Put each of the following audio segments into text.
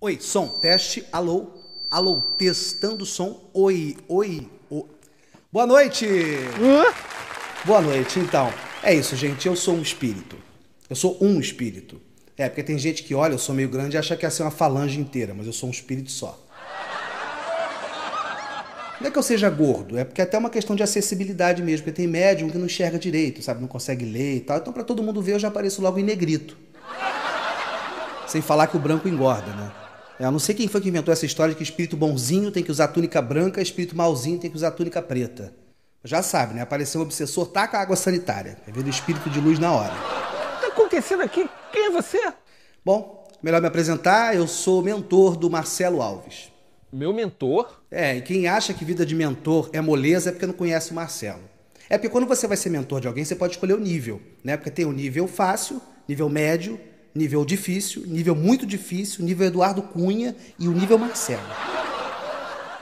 Oi, som, teste, alô, alô, testando som, oi, oi, oi. Boa noite! Uh? Boa noite, então. É isso, gente, eu sou um espírito. Eu sou um espírito. É, porque tem gente que olha, eu sou meio grande e acha que ia é ser uma falange inteira, mas eu sou um espírito só. Não é que eu seja gordo, é porque é até uma questão de acessibilidade mesmo, porque tem médium que não enxerga direito, sabe, não consegue ler e tal. Então, para todo mundo ver, eu já apareço logo em negrito. Sem falar que o branco engorda, né? Eu é, não sei quem foi que inventou essa história de que espírito bonzinho tem que usar túnica branca, espírito malzinho tem que usar túnica preta. Já sabe, né? Apareceu um obsessor, taca água sanitária. É vendo espírito de luz na hora. O que tá acontecendo aqui? Quem é você? Bom, melhor me apresentar. Eu sou mentor do Marcelo Alves. Meu mentor? É, e quem acha que vida de mentor é moleza é porque não conhece o Marcelo. É porque quando você vai ser mentor de alguém, você pode escolher o nível, né? Porque tem o nível fácil, nível médio, nível difícil, nível muito difícil, nível Eduardo Cunha e o nível Marcelo.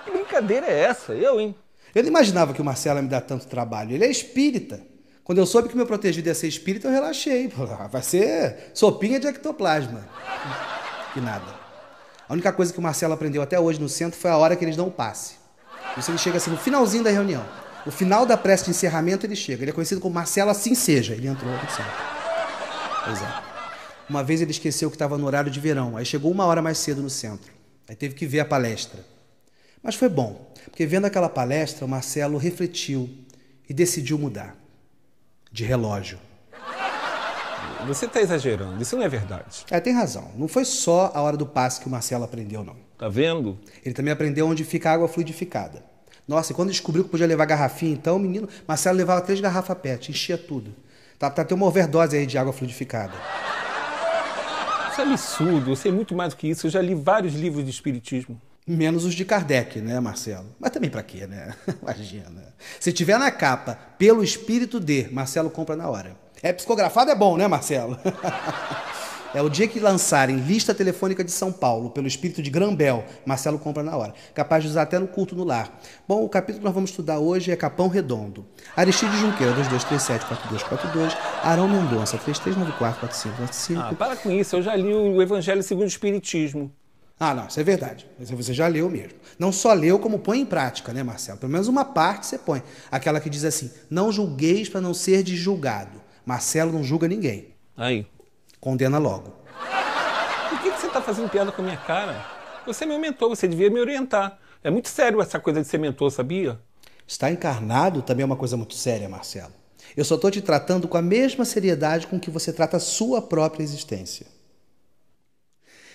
Que brincadeira é essa? Eu, hein? Eu não imaginava que o Marcelo ia me dar tanto trabalho. Ele é espírita. Quando eu soube que meu protegido ia ser espírita, eu relaxei. Vai ser sopinha de ectoplasma. Que nada. A única coisa que o Marcelo aprendeu até hoje no centro foi a hora que eles dão o passe. Isso ele chega assim no finalzinho da reunião. No final da prece de encerramento ele chega. Ele é conhecido como Marcelo Assim Seja. Ele entrou no centro. Pois é. Uma vez ele esqueceu que estava no horário de verão, aí chegou uma hora mais cedo no centro. Aí teve que ver a palestra. Mas foi bom, porque vendo aquela palestra, o Marcelo refletiu e decidiu mudar de relógio. Você está exagerando, isso não é verdade. É, tem razão. Não foi só a hora do passe que o Marcelo aprendeu, não. Tá vendo? Ele também aprendeu onde fica a água fluidificada. Nossa, e quando descobriu que podia levar garrafinha, então, o menino, Marcelo levava três garrafas PET, enchia tudo. Tá, tá tem uma overdose aí de água fluidificada. Isso é absurdo, eu sei muito mais do que isso, eu já li vários livros de espiritismo. Menos os de Kardec, né, Marcelo? Mas também para quê, né? Imagina. Se tiver na capa, pelo espírito de, Marcelo compra na hora. É psicografado, é bom, né, Marcelo? É o dia que lançarem lista telefônica de São Paulo pelo espírito de Grambel, Marcelo compra na hora, capaz de usar até no culto no lar. Bom, o capítulo que nós vamos estudar hoje é Capão Redondo. Aristide Junqueira, 2237-4242, Arão Mendonça, 3394-4545. Ah, para com isso, eu já li o Evangelho segundo o Espiritismo. Ah, não, isso é verdade. Você já leu mesmo. Não só leu, como põe em prática, né, Marcelo? Pelo menos uma parte você põe. Aquela que diz assim: não julgueis para não ser julgado. Marcelo não julga ninguém. Aí. Condena logo. Por que, que você está fazendo piada com a minha cara? Você é meu mentor, você devia me orientar. É muito sério essa coisa de ser mentor, sabia? Estar encarnado também é uma coisa muito séria, Marcelo. Eu só estou te tratando com a mesma seriedade com que você trata a sua própria existência.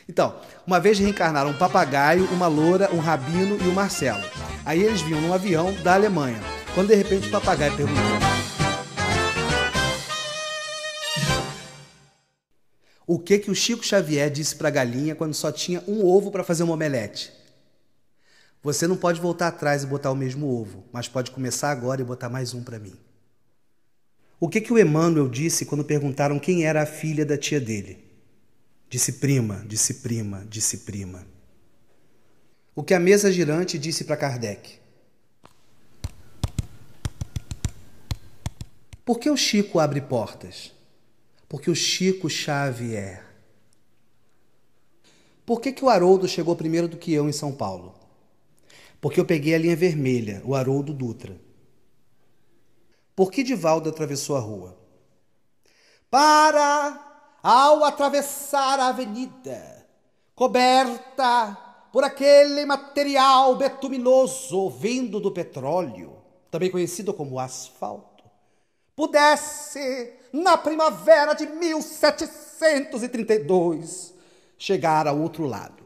Então, uma vez reencarnaram um papagaio, uma loura, um rabino e o um Marcelo. Aí eles vinham num avião da Alemanha. Quando de repente o papagaio perguntou: O que que o Chico Xavier disse para a galinha quando só tinha um ovo para fazer uma omelete? Você não pode voltar atrás e botar o mesmo ovo, mas pode começar agora e botar mais um para mim. O que que o Emmanuel disse quando perguntaram quem era a filha da tia dele? Disse prima, disse prima, disse prima. O que a mesa girante disse para Kardec? Por que o Chico abre portas? Porque o Chico Xavier. Por que, que o Haroldo chegou primeiro do que eu em São Paulo? Porque eu peguei a linha vermelha, o Haroldo Dutra. Por que Divaldo atravessou a rua? Para! ao atravessar a avenida, coberta por aquele material betuminoso vindo do petróleo, também conhecido como asfalto, pudesse, na primavera de 1732, chegar ao outro lado.